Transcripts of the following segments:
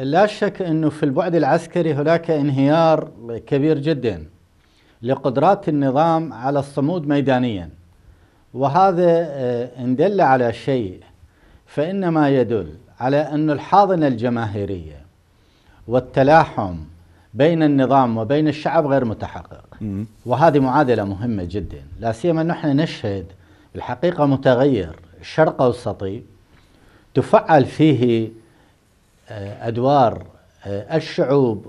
لا شك أنه في البعد العسكري هناك انهيار كبير جدا لقدرات النظام على الصمود ميدانيا وهذا آه، إن دل على شيء فإنما يدل على أن الحاضنة الجماهيرية والتلاحم بين النظام وبين الشعب غير متحقق وهذه معادلة مهمة جدا لا سيما نحن نشهد الحقيقة متغير شرق أوسطي تفعل فيه آه، أدوار آه، الشعوب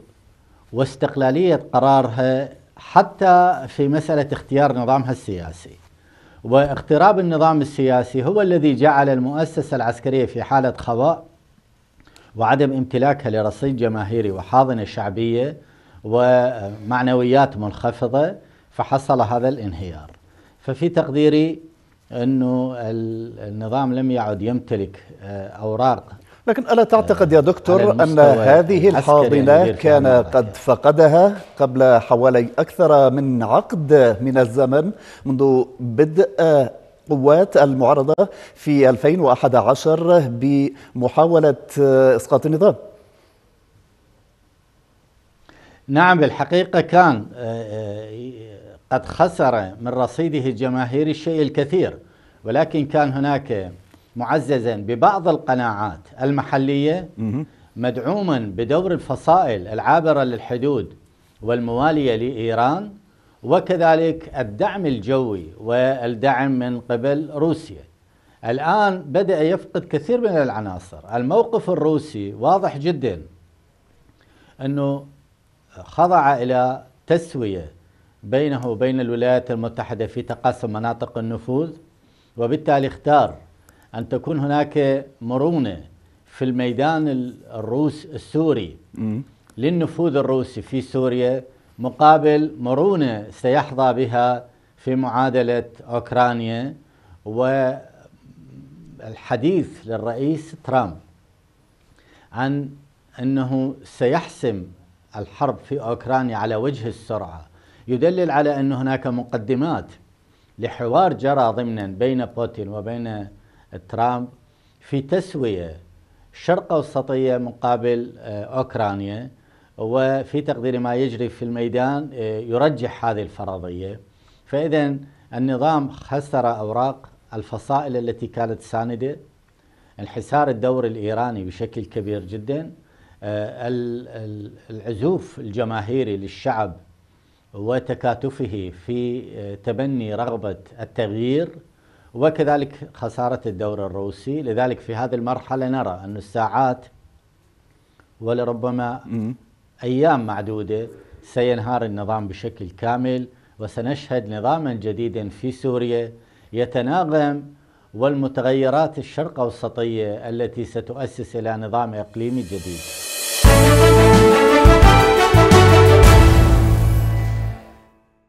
واستقلالية قرارها حتى في مسألة اختيار نظامها السياسي واقتراب النظام السياسي هو الذي جعل المؤسسة العسكرية في حالة خواء وعدم امتلاكها لرصيد جماهيري وحاضنة شعبية ومعنويات منخفضة فحصل هذا الانهيار ففي تقديري أنه النظام لم يعد يمتلك آه، أوراق لكن ألا تعتقد يا دكتور أن هذه الحاضنة كان قد فقدها قبل حوالي أكثر من عقد من الزمن منذ بدء قوات المعارضة في 2011 بمحاولة إسقاط النظام نعم بالحقيقة كان آه، آه، قد خسر من رصيده الجماهيري الشيء الكثير ولكن كان هناك معززا ببعض القناعات المحلية مدعوما بدور الفصائل العابرة للحدود والموالية لإيران وكذلك الدعم الجوي والدعم من قبل روسيا الآن بدأ يفقد كثير من العناصر الموقف الروسي واضح جدا أنه خضع إلى تسوية بينه وبين الولايات المتحدة في تقاسم مناطق النفوذ وبالتالي اختار أن تكون هناك مرونة في الميدان الروس السوري للنفوذ الروسي في سوريا مقابل مرونة سيحظى بها في معادلة أوكرانيا والحديث للرئيس ترامب عن أنه سيحسم الحرب في أوكرانيا على وجه السرعة يدلل على أن هناك مقدمات لحوار جرى ضمنا بين بوتين وبين ترامب في تسوية شرق أوسطية مقابل آه، أوكرانيا وفي تقدير ما يجري في الميدان آه، يرجح هذه الفرضية فإذا النظام خسر أوراق الفصائل التي كانت ساندة انحسار الدور الإيراني بشكل كبير جدا آه، العزوف الجماهيري للشعب وتكاتفه في تبني رغبة التغيير وكذلك خسارة الدور الروسي لذلك في هذه المرحلة نرى أن الساعات ولربما أيام معدودة سينهار النظام بشكل كامل وسنشهد نظاما جديدا في سوريا يتناغم والمتغيرات الشرق أوسطية التي ستؤسس إلى نظام إقليمي جديد